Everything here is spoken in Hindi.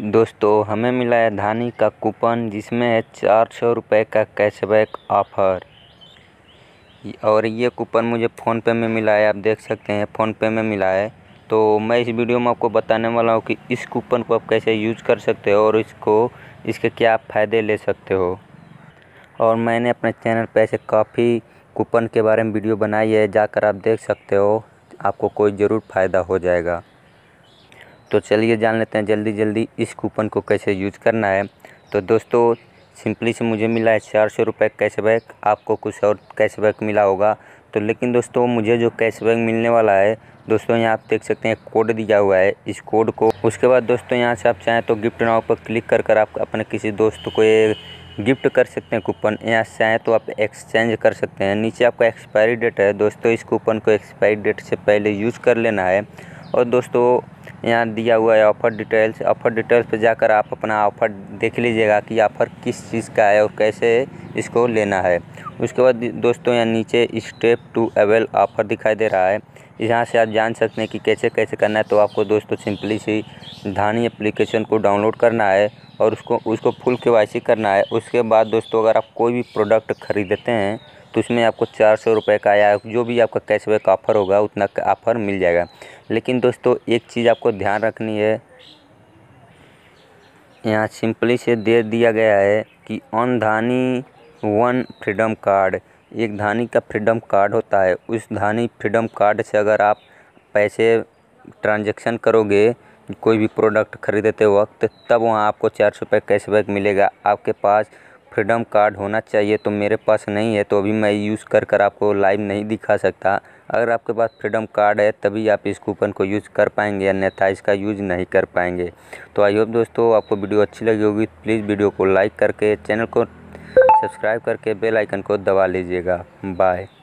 दोस्तों हमें मिला है धानी का कूपन जिसमें है चार सौ रुपये का कैशबैक ऑफर और ये कूपन मुझे फ़ोनपे में मिला है आप देख सकते हैं फ़ोनपे में मिला है तो मैं इस वीडियो में आपको बताने वाला हूँ कि इस कूपन को आप कैसे यूज कर सकते हो और इसको इसके क्या फ़ायदे ले सकते हो और मैंने अपने चैनल पर ऐसे काफ़ी कूपन के बारे में वीडियो बनाई है जाकर आप देख सकते हो आपको कोई ज़रूर फ़ायदा हो जाएगा तो चलिए जान लेते हैं जल्दी जल्दी इस कूपन को कैसे यूज़ करना है तो दोस्तों सिंपली से मुझे मिला है चार सौ रुपये कैशबैक आपको कुछ और कैशबैक मिला होगा तो लेकिन दोस्तों मुझे जो कैशबैक मिलने वाला है दोस्तों यहाँ आप देख सकते हैं कोड दिया हुआ है इस कोड को उसके बाद दोस्तों यहाँ से आप चाहें तो गिफ्ट नाव पर क्लिक कर कर आप अपने किसी दोस्त को ये गिफ्ट कर सकते हैं कूपन यहाँ से चाहें तो आप एक्सचेंज कर सकते हैं नीचे आपका एक्सपायरी डेट है दोस्तों इस कूपन को एक्सपायरी डेट से पहले यूज़ कर लेना है और दोस्तों यहाँ दिया हुआ है ऑफ़र डिटेल्स ऑफ़र डिटेल्स पे जाकर आप अपना ऑफ़र देख लीजिएगा कि ऑफ़र किस चीज़ का है और कैसे इसको लेना है उसके बाद दोस्तों यहाँ नीचे स्टेप टू अवेल ऑफ़र दिखाई दे रहा है यहाँ से आप जान सकते हैं कि कैसे कैसे करना है तो आपको दोस्तों सिंपली सी धानी एप्लीकेशन को डाउनलोड करना है और उसको उसको फुल के करना है उसके बाद दोस्तों अगर आप कोई भी प्रोडक्ट ख़रीदते हैं तो उसमें आपको चार सौ रुपये का या जो भी आपका कैशबैक ऑफ़र होगा उतना का ऑफ़र मिल जाएगा लेकिन दोस्तों एक चीज़ आपको ध्यान रखनी है यहाँ सिंपली से दे दिया गया है कि on Dhani one freedom card एक धानी का फ्रीडम कार्ड होता है उस धानी फ्रीडम कार्ड से अगर आप पैसे ट्रांजेक्शन करोगे कोई भी प्रोडक्ट खरीदते वक्त तब वहाँ आपको चार सौ रुपये कैशबैक मिलेगा आपके पास फ्रीडम कार्ड होना चाहिए तो मेरे पास नहीं है तो अभी मैं यूज़ कर कर आपको लाइव नहीं दिखा सकता अगर आपके पास फ्रीडम कार्ड है तभी आप इस कूपन को यूज़ कर पाएंगे अन्यथा इसका यूज़ नहीं कर पाएंगे तो आई होप दोस्तों आपको वीडियो अच्छी लगी होगी प्लीज़ वीडियो को लाइक करके चैनल को सब्सक्राइब करके बेलाइकन को दबा लीजिएगा बाय